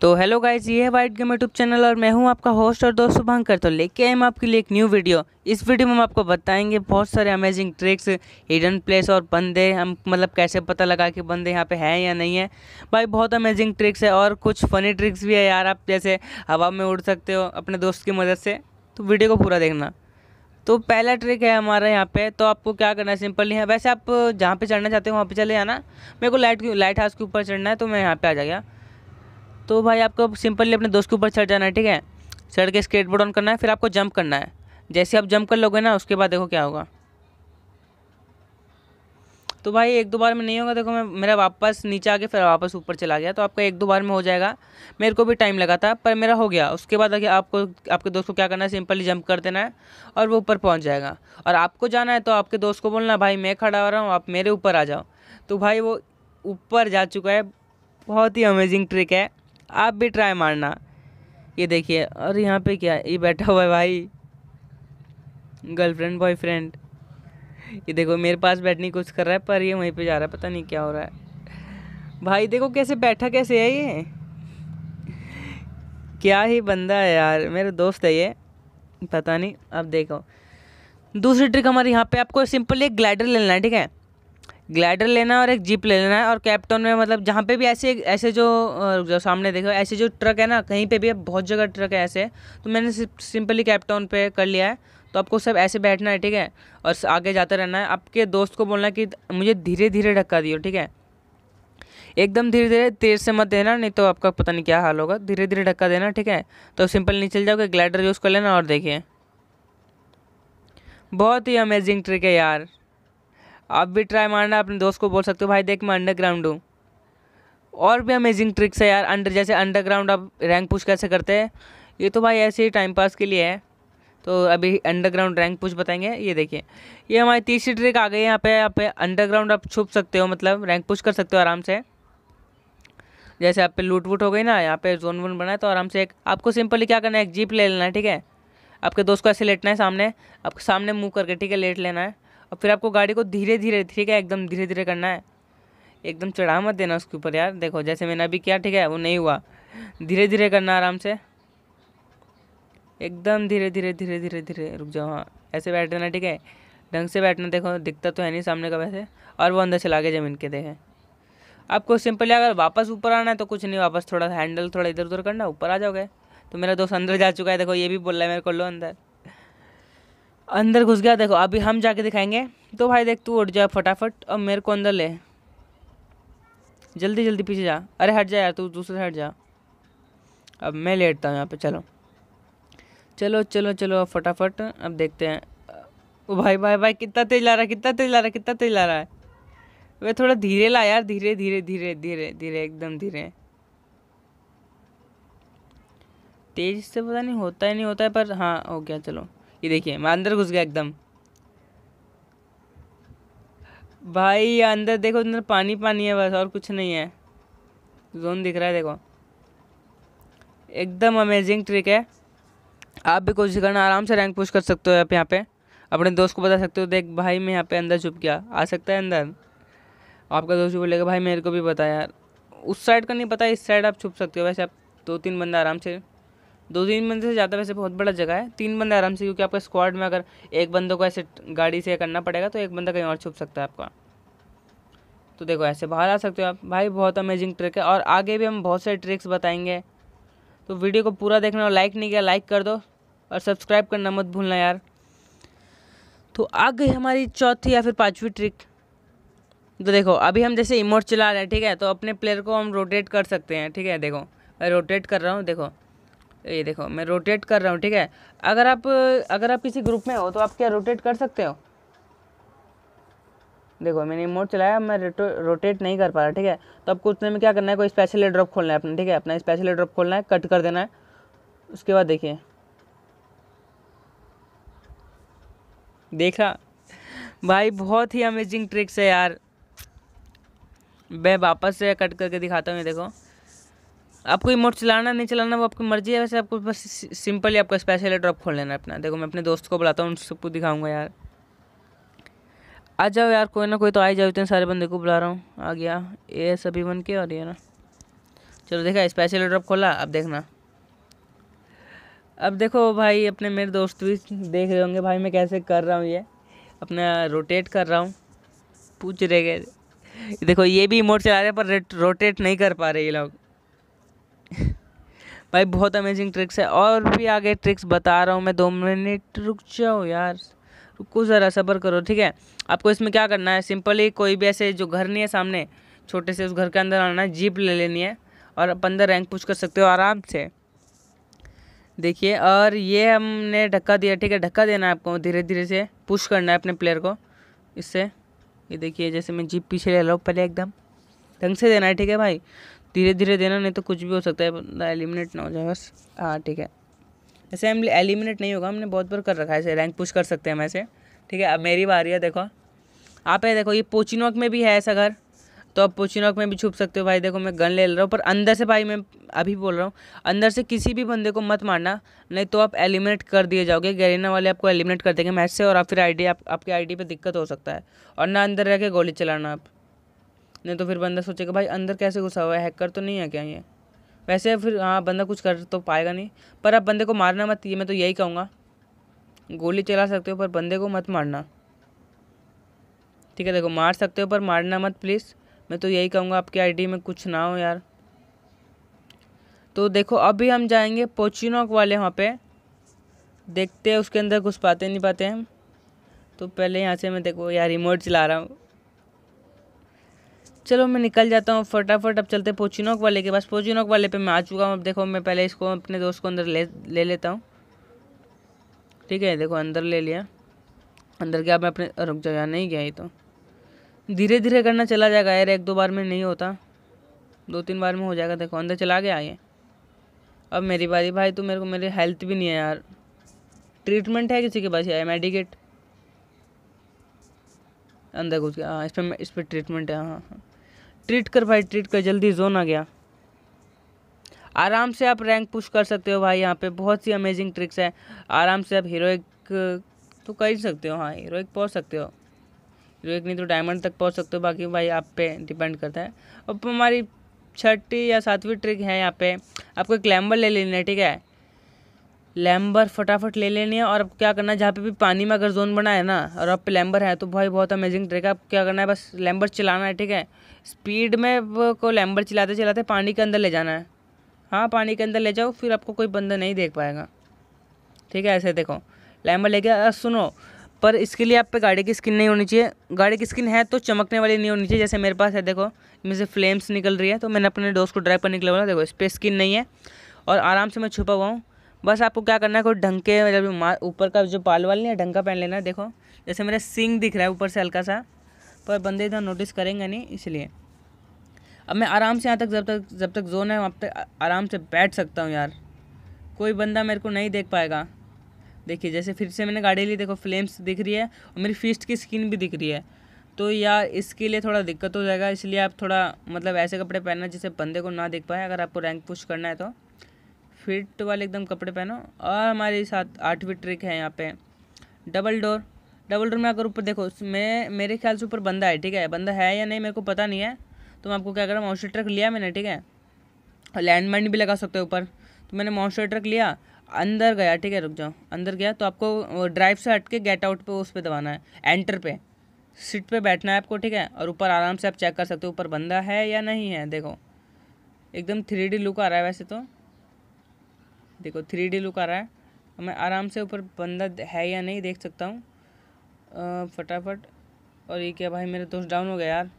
तो hello guys ये है वाइट गेम यूट्यूब चैनल और मैं हूं आपका होस्ट और दोस्त शुभंकर तो लेके आए हम आपके लिए एक न्यू वीडियो इस वीडियो में हम आपको बताएंगे बहुत सारे अमेजिंग ट्रिक्स हिडन प्लेस और बंदे हम मतलब कैसे पता लगा कि बंदे यहाँ पे हैं या नहीं है भाई बहुत अमेजिंग ट्रिक्स है और कुछ फ़नी ट्रिक्स भी है यार आप जैसे हवा में उड़ सकते हो अपने दोस्त की मदद से तो वीडियो को पूरा देखना तो पहला ट्रिक है हमारा यहाँ पे तो आपको क्या करना है सिंपल है वैसे आप जहाँ पे चढ़ना चाहते हो वहाँ पे चले जाना मेरे को लाइट लाइट हाउस के ऊपर चढ़ना है तो मैं यहाँ पे आ जाएगा तो भाई आपको सिंपली अपने दोस्त के ऊपर चढ़ जाना है ठीक है चढ़ के स्केटबोर्ड ऑन करना है फिर आपको जंप करना है जैसे आप जंप कर लोगे ना उसके बाद देखो क्या होगा तो भाई एक दो बार में नहीं होगा देखो मैं मेरा वापस नीचे आके फिर वापस ऊपर चला गया तो आपका एक दो बार में हो जाएगा मेरे को भी टाइम लगा था पर मेरा हो गया उसके बाद आपको आपके दोस्त को क्या करना है सिंपली जंप कर देना है और वो ऊपर पहुंच जाएगा और आपको जाना है तो आपके दोस्त को बोलना भाई मैं खड़ा हो रहा हूँ आप मेरे ऊपर आ जाओ तो भाई वो ऊपर जा चुका है बहुत ही अमेजिंग ट्रिक है आप भी ट्राई मारना ये देखिए और यहाँ पे क्या ये बैठा हुआ है भाई गर्लफ्रेंड बॉयफ्रेंड ये देखो मेरे पास बैठने की कोशिश कर रहा है पर ये वहीं पे जा रहा है पता नहीं क्या हो रहा है भाई देखो कैसे बैठा कैसे है ये क्या ही बंदा है यार मेरा दोस्त है ये पता नहीं अब देखो दूसरी ट्रिक हमारे यहाँ पे आपको सिंपल एक ग्लाइडर लेना है ठीक है ग्लाइडर लेना और एक जीप ले लेना है और कैप्टन में मतलब जहाँ पे भी ऐसे ऐसे जो जो सामने देखो ऐसे जो ट्रक है ना कहीं पे भी बहुत जगह ट्रक है ऐसे तो मैंने सिंपली कैप्टन पे कर लिया है तो आपको सब ऐसे बैठना है ठीक है और आगे जाते रहना है आपके दोस्त को बोलना कि मुझे धीरे धीरे ढक्का दियो ठीक है एकदम धीरे धीरे तेज से मत देना नहीं तो आपका पता नहीं क्या हाल होगा धीरे धीरे ढक्का देना ठीक है तो सिंपल नीचे जाओगे ग्लाइडर यूज़ कर लेना और देखिए बहुत ही अमेजिंग ट्रिक है यार आप भी ट्राई मारना अपने दोस्त को बोल सकते हो भाई देख मैं अंडरग्राउंड हूँ और भी अमेजिंग ट्रिक्स है यार अंडर जैसे अंडरग्राउंड आप रैंक पुश कैसे करते हैं ये तो भाई ऐसे ही टाइम पास के लिए है तो अभी अंडरग्राउंड रैंक पुश बताएंगे ये देखिए ये हमारी तीसरी ट्रिक आ गई है यहाँ पे यहाँ पे अंडरग्राउंड आप छुप सकते हो मतलब रैंक पुश कर सकते हो आराम से जैसे आप पे लूट वूट हो गई ना यहाँ पे जोन वोन बना है तो आराम से एक आपको सिंपली क्या करना है एक जीप ले लेना है ठीक है आपके दोस्त को ऐसे लेटना है सामने आपके सामने मूव करके ठीक है लेट लेना है और फिर आपको गाड़ी को धीरे धीरे ठीक है एकदम धीरे धीरे करना है एकदम चढ़ा मत देना उसके ऊपर यार देखो जैसे मैंने अभी किया ठीक है वो नहीं हुआ धीरे धीरे करना आराम से एकदम धीरे धीरे धीरे धीरे धीरे रुक जाओ हाँ ऐसे बैठ देना ठीक है ढंग से बैठना देखो दिखता तो है नहीं सामने का वैसे और वो अंदर चला गया ज़मीन के देखें आपको सिंपली अगर वापस ऊपर आना है तो कुछ नहीं वापस थोड़ा हैंडल थोड़ा इधर उधर करना ऊपर आ जाओगे तो मेरा दोस्त अंदर जा चुका है देखो ये भी बोल रहा है मेरे को लो अंदर अंदर घुस गया देखो अभी हम जाके दिखाएंगे तो भाई देख तू उठ जा फटाफट और मेरे को अंदर ले जल्दी जल्दी पीछे जा अरे हट जा यार तू दूसरे हट जा अब मैं लेटता हूँ यहाँ पे चलो चलो चलो चलो फटाफट अब देखते हैं ओ भाई भाई भाई कितना तेज ला रहा है कितना तेज ला रहा है कितना तेज ला रहा है वे थोड़ा धीरे ला यार धीरे धीरे धीरे धीरे धीरे एकदम धीरे तेज से पता नहीं होता ही नहीं होता है पर हाँ हो गया चलो ये देखिए मैं अंदर घुस गया एकदम भाई अंदर देखो अंदर पानी पानी है बस और कुछ नहीं है जोन दिख रहा है देखो एकदम अमेजिंग ट्रिक है आप भी कोशिश करना आराम से रैंक पुश कर सकते हो आप यहाँ पे अपने दोस्त को बता सकते हो देख भाई मैं यहाँ पे अंदर छुप गया आ सकता है अंदर आपका दोस्त भी बोलेगा भाई मेरे को भी बता यार उस साइड का नहीं पता इस साइड आप छुप सकते हो वैसे आप दो तीन बंदा आराम से दो तीन बंदे से ज़्यादा वैसे बहुत बड़ा जगह है तीन बंदे आराम से क्योंकि आपका स्क्वाड में अगर एक बंदे को ऐसे गाड़ी से करना पड़ेगा तो एक बंदा कहीं और छुप सकता है आपका तो देखो ऐसे बाहर आ सकते हो आप भाई बहुत अमेजिंग ट्रिक है और आगे भी हम बहुत सारे ट्रिक्स बताएंगे तो वीडियो को पूरा देखना और लाइक नहीं किया लाइक कर दो और सब्सक्राइब करना मत भूलना यार तो आ गई हमारी चौथी या फिर पाँचवीं ट्रिक तो देखो अभी हम जैसे इमोट चला रहे हैं ठीक है तो अपने प्लेयर को हम रोटेट कर सकते हैं ठीक है देखो मैं रोटेट कर रहा हूँ देखो ये देखो मैं रोटेट कर रहा हूँ ठीक है अगर आप अगर आप किसी ग्रुप में हो तो आप क्या रोटेट कर सकते हो देखो मैंने मोड चलाया मैं रोटेट नहीं कर पा रहा ठीक है तो आपको उतने में क्या करना है कोई स्पेशल ड्रॉप खोलना है अपना ठीक है अपना स्पेशल ड्रॉप खोलना है कट कर देना है उसके बाद देखिए देखा भाई बहुत ही अमेजिंग ट्रिक्स है यार मैं वापस से कट करके दिखाता हूँ ये देखो आपको इमोट चलाना नहीं चलाना वो आपकी मर्जी है वैसे आपको बस सिंपली आपका स्पेशल ड्रॉप खोल लेना अपना देखो मैं अपने दोस्त को बुलाता हूँ उन सबको दिखाऊंगा यार आ जाओ यार कोई ना कोई तो आ ही जाओ इतने सारे बंदे को बुला रहा हूँ आ गया ये सभी बन के और ये ना चलो देखा स्पेशल ड्रॉप खोला अब देखना अब देखो भाई अपने मेरे दोस्त भी देख रहे होंगे भाई मैं कैसे कर रहा हूँ ये अपना रोटेट कर रहा हूँ पूछ रहे देखो ये भी इमोट चला रहे पर रोटेट नहीं कर पा रहे ये लोग भाई बहुत अमेजिंग ट्रिक्स है और भी आगे ट्रिक्स बता रहा हूँ मैं दो मिनट रुक जाओ यार रुको ज़रा सब्र करो ठीक है आपको इसमें क्या करना है सिंपली कोई भी ऐसे जो घर नहीं है सामने छोटे से उस घर के अंदर आना है जीप ले लेनी है और आप अंदर रैंक पुश कर सकते हो आराम से देखिए और ये हमने ढक्का दिया ठीक है ढक्का देना है आपको धीरे धीरे से पुश करना है अपने प्लेयर को इससे ये देखिए जैसे मैं जीप पीछे ले लो पहले एकदम ढंग से देना है ठीक है भाई धीरे धीरे देना नहीं तो कुछ भी हो सकता है बंदा एलिमिनेट ना हो जाए बस हाँ ठीक है ऐसे हम एलिमिनेट नहीं होगा हमने बहुत बार कर रखा है ऐसे रैंक पुश कर सकते हैं हम ऐसे ठीक है अब मेरी बारी है देखो आप है देखो ये पोचिनॉक में भी है ऐसा घर तो आप पोचिनॉक में भी छुप सकते हो भाई देखो मैं गन ले ले रहा हूँ पर अंदर से भाई मैं अभी बोल रहा हूँ अंदर से किसी भी बंदे को मत मारना नहीं तो आप एलिमिनेट कर दिए जाओगे गैरिना वाले आपको एलिमिनेट कर देंगे मैच से और आप फिर आई आप, आपके आई पे दिक्कत हो सकता है और ना अंदर रह के गोली चलाना आप नहीं तो फिर बंदा सोचेगा भाई अंदर कैसे घुसा हुआ है हैकर तो नहीं है क्या ये वैसे फिर हाँ बंदा कुछ कर तो पाएगा नहीं पर आप बंदे को मारना मत ये मैं तो यही कहूँगा गोली चला सकते हो पर बंदे को मत मारना ठीक है देखो मार सकते हो पर मारना मत प्लीज़ मैं तो यही कहूँगा आपकी आईडी में कुछ ना हो यार तो देखो अभी हम जाएंगे पोचिनोक वाले वहाँ पे देखते हैं उसके अंदर घुस पाते नहीं पाते हम तो पहले यहाँ से मैं देखो यार रिमोट चला रहा हूँ चलो मैं निकल जाता हूँ फटाफट अब चलते पोचिनोक वाले के पास पोचिनोक वाले पे मैं आ चुका हूँ अब देखो मैं पहले इसको अपने दोस्त को अंदर ले ले लेता हूँ ठीक है देखो अंदर ले लिया अंदर गया मैं अपने रुक जा नहीं गया ये तो धीरे धीरे करना चला जाएगा यार एक दो बार में नहीं होता दो तीन बार में हो जाएगा देखो अंदर चला गया ये अब मेरी बारी भाई तो मेरे को मेरी हेल्थ भी नहीं है यार ट्रीटमेंट है किसी के पास यार मेडिकेट अंदर घुस गया हाँ इस पर इस पर ट्रीटमेंट है हाँ हाँ ट्रीट कर भाई ट्रीट कर जल्दी जोन आ गया आराम से आप रैंक पुश कर सकते हो भाई यहाँ पे बहुत सी अमेजिंग ट्रिक्स है आराम से आप हीरोइक तो कर सकते हो हाँ हीरोइक पहुँच सकते हो हीरोइक नहीं तो डायमंड तक पहुँच सकते हो बाकी भाई आप पे डिपेंड करता है अब हमारी छठी या सातवीं ट्रिक है यहाँ पे आपको क्लैम्बर ले लेना है ठीक है लैम्बर फटाफट ले लेनी है और अब क्या करना है जहाँ पे भी पानी में अगर जोन बना है ना और आप लैम्बर है तो भाई बहुत अमेजिंग ट्रिक है आप क्या करना है बस लैम्बर चलाना है ठीक है स्पीड में को लैम्बर चलाते चलाते पानी के अंदर ले जाना है हाँ पानी के अंदर ले जाओ फिर आपको कोई बंदा नहीं देख पाएगा ठीक है ऐसे देखो लैम्बर गया सुनो पर इसके लिए आप पे गाड़ी की स्किन नहीं होनी चाहिए गाड़ी की स्किन है तो चमकने वाली नहीं होनी चाहिए जैसे मेरे पास है देखो इनमें से फ्लेम्स निकल रही है तो मैंने अपने दोस्त को ड्राइव पर निकला बोला देखो इस पर स्किन नहीं है और आराम से मैं छुपा हुआ हूँ बस आपको क्या करना है कोई ढंग के मतलब ऊपर का जो पाल वाल नहीं है ढंग का पहन लेना है देखो जैसे मेरा सिंग दिख रहा है ऊपर से हल्का सा पर बंदे इधर नोटिस करेंगे नहीं इसलिए अब मैं आराम से यहाँ तक जब तक जब तक जोन है वहाँ तक आराम से बैठ सकता हूँ यार कोई बंदा मेरे को नहीं देख पाएगा देखिए जैसे फिर से मैंने गाड़ी ली देखो फ्लेम्स दिख रही है और मेरी फिस्ट की स्किन भी दिख रही है तो यार इसके लिए थोड़ा दिक्कत हो जाएगा इसलिए आप थोड़ा मतलब ऐसे कपड़े पहनना जिससे बंदे को ना देख पाए अगर आपको रैंक पुश करना है तो फिट वाले एकदम कपड़े पहनो और हमारे साथ आठवीं ट्रिक है यहाँ पे डबल डोर डबल डोर में अगर ऊपर देखो मैं मेरे ख्याल से ऊपर बंदा है ठीक है बंदा है या नहीं मेरे को पता नहीं है तो मैं आपको क्या करूँ मॉन्स्टर ट्रक लिया मैंने ठीक है और लैंड माइंड भी लगा सकते हो ऊपर तो मैंने मॉन्स्टर ट्रक लिया अंदर गया ठीक है रुक जाओ अंदर गया तो आपको ड्राइव से हट के गेट आउट पर उस पर दबाना है एंटर पर सीट पर बैठना है आपको ठीक है और ऊपर आराम से आप चेक कर सकते हो ऊपर बंदा है या नहीं है देखो एकदम थ्री लुक आ रहा है वैसे तो देखो थ्री डी लुक आ रहा है मैं आराम से ऊपर बंदा है या नहीं देख सकता हूँ फटाफट और ये क्या भाई मेरा दोस्त डाउन हो गया यार